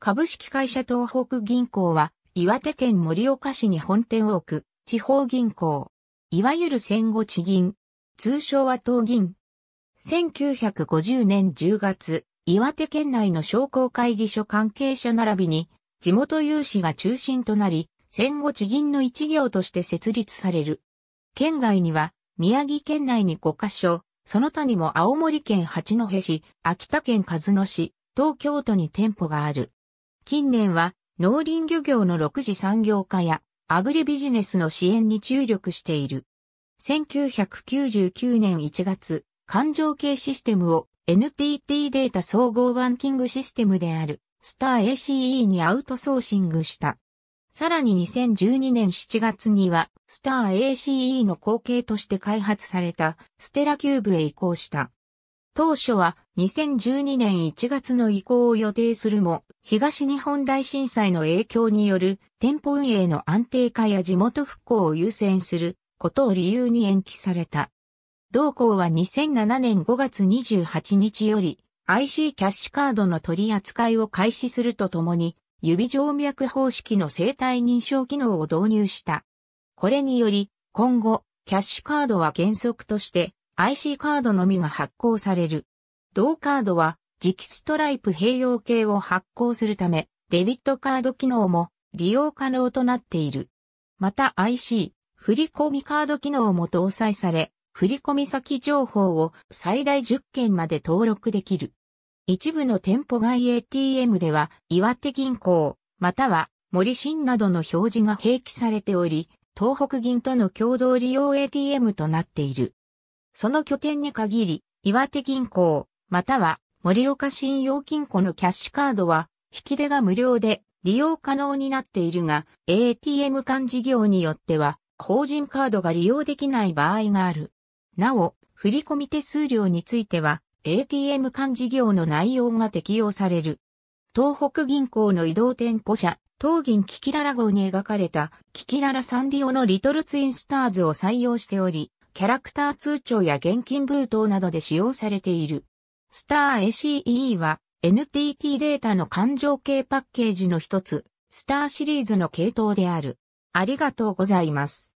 株式会社東北銀行は、岩手県盛岡市に本店を置く、地方銀行。いわゆる戦後地銀。通称は東銀。1950年10月、岩手県内の商工会議所関係者並びに、地元有志が中心となり、戦後地銀の一行として設立される。県外には、宮城県内に5カ所、その他にも青森県八戸市、秋田県和野市、東京都に店舗がある。近年は農林漁業の6次産業化やアグリビジネスの支援に注力している。1999年1月、環状系システムを NTT データ総合バンキングシステムであるスター ACE にアウトソーシングした。さらに2012年7月にはスター ACE の後継として開発されたステラキューブへ移行した。当初は2012年1月の移行を予定するも、東日本大震災の影響による店舗運営の安定化や地元復興を優先することを理由に延期された。同校は2007年5月28日より IC キャッシュカードの取り扱いを開始するとともに、指静脈方式の生体認証機能を導入した。これにより、今後、キャッシュカードは原則として、IC カードのみが発行される。同カードは、磁気ストライプ併用系を発行するため、デビットカード機能も利用可能となっている。また IC、振込カード機能も搭載され、振込先情報を最大10件まで登録できる。一部の店舗外 ATM では、岩手銀行、または森新などの表示が併記されており、東北銀との共同利用 ATM となっている。その拠点に限り、岩手銀行、または盛岡信用金庫のキャッシュカードは、引き出が無料で利用可能になっているが、ATM 間事業によっては、法人カードが利用できない場合がある。なお、振込手数料については、ATM 間事業の内容が適用される。東北銀行の移動店舗社、東銀キキララ号に描かれた、キキララサンリオのリトルツインスターズを採用しており、キャラクター通帳や現金封筒などで使用されている。スター a c e は NTT データの環状系パッケージの一つ、スターシリーズの系統である。ありがとうございます。